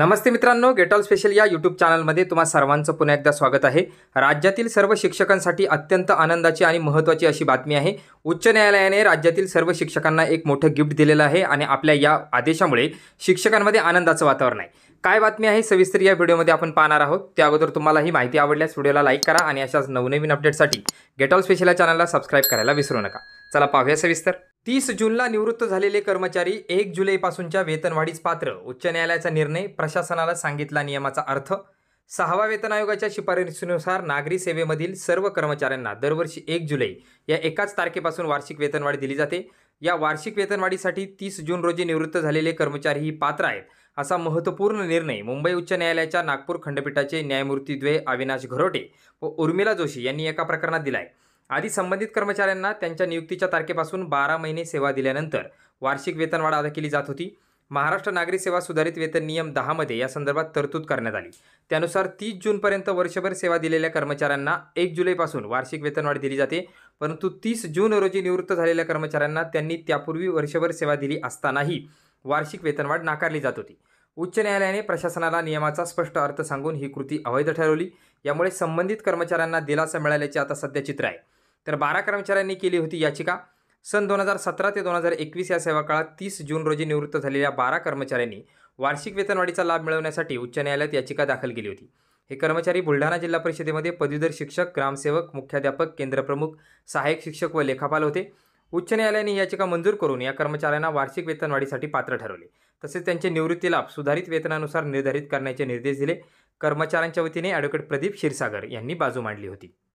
नमस्ते मित्रांनो get all special या YouTube चॅनलमध्ये तुम्हा सर्वांचं पुन्हा एकदा स्वागत आहे राज्यातील सर्व शिक्षकांसाठी अत्यंत आनंदाची आणि महत्त्वाची अशी बातमी आहे उच्च न्यायालयाने राज्यातील सर्व शिक्षकांना एक मोठं गिफ्ट दिलेलं आहे आणि आपल्या या आदेशामुळे शिक्षकांमध्ये आनंदाचं वातावरण आहे काय बातमी आहे सविस्तर या व्हिडिओमध्ये आपण पाहणार आहोत त्या अगोदर तुम्हाला ही माहिती आवडल्यास व्हिडिओला लाईक करा आणि अशाच नवनवीन अपडेटसाठी गेट ऑल स्पेशल या चॅनलला सबस्क्राईब करायला विसरू नका चला पाहूया सविस्तर तीस जूनला निवृत्त झालेले कर्मचारी एक जुलैपासूनच्या वेतनवाढीस पात्र उच्च न्यायालयाचा निर्णय प्रशासनाला सांगितला नियमाचा अर्थ सहावा वेतन आयोगाच्या शिफारसीनुसार नागरी सेवेमधील सर्व कर्मचाऱ्यांना दरवर्षी एक जुलै या एकाच तारखेपासून वार्षिक वेतनवाढी दिली जाते या वार्षिक वेतनवाढीसाठी तीस जून रोजी निवृत्त झालेले कर्मचारीही पात्र आहेत असा महत्त्वपूर्ण निर्णय मुंबई उच्च न्यायालयाच्या नागपूर खंडपीठाचे द्वे अविनाश घरोटे व उर्मिला जोशी यांनी एका प्रकरणात दिला आहे आधी संबंधित कर्मचाऱ्यांना त्यांच्या नियुक्तीच्या तारखेपासून बारा महिने सेवा दिल्यानंतर वार्षिक वेतनवाढ अदा केली जात होती महाराष्ट्र नागरी सेवा सुधारित वेतन नियम दहामध्ये या संदर्भात तरतूद करण्यात आली त्यानुसार तीस जूनपर्यंत वर्षभर सेवा दिलेल्या कर्मचाऱ्यांना एक जुलैपासून वार्षिक वेतनवाढ दिली जाते परंतु तीस जून रोजी निवृत्त झालेल्या कर्मचाऱ्यांना त्यांनी त्यापूर्वी वर्षभर सेवा दिली असतानाही वार्षिक वेतनवाढ नाकारली जात होती उच्च न्यायालयाने प्रशासनाला नियमाचा स्पष्ट अर्थ सांगून ही कृती अवैध ठरवली यामुळे संबंधित कर्मचाऱ्यांना दिलासा मिळाल्याचे आता सध्या चित्र आहे तर बारा कर्मचाऱ्यांनी केली होती याचिका सन दोन हजार सतरा ते दोन हजार एकवीस या सेवा काळात तीस जून रोजी निवृत्त झालेल्या बारा कर्मचाऱ्यांनी वार्षिक वेतनवाढीचा लाभ मिळवण्यासाठी उच्च न्यायालयात याचिका दाखल केली होती हे कर्मचारी बुलढाणा जिल्हा परिषदेमध्ये पदवीधर शिक्षक ग्रामसेवक मुख्याध्यापक केंद्रप्रमुख सहाय्यक शिक्षक व लेखापाल होते उच्च न्यायालयाने याचिका मंजूर करून या कर्मचाऱ्यांना वार्षिक वेतनवाढीसाठी पात्र ठरवले तसेच त्यांचे निवृत्ती लाभ सुधारित वेतनानुसार निर्धारित करण्याचे निर्देश दिले कर्मचाऱ्यांच्या वतीने ॲडव्होकेट प्रदीप क्षीरसागर यांनी बाजू मांडली होती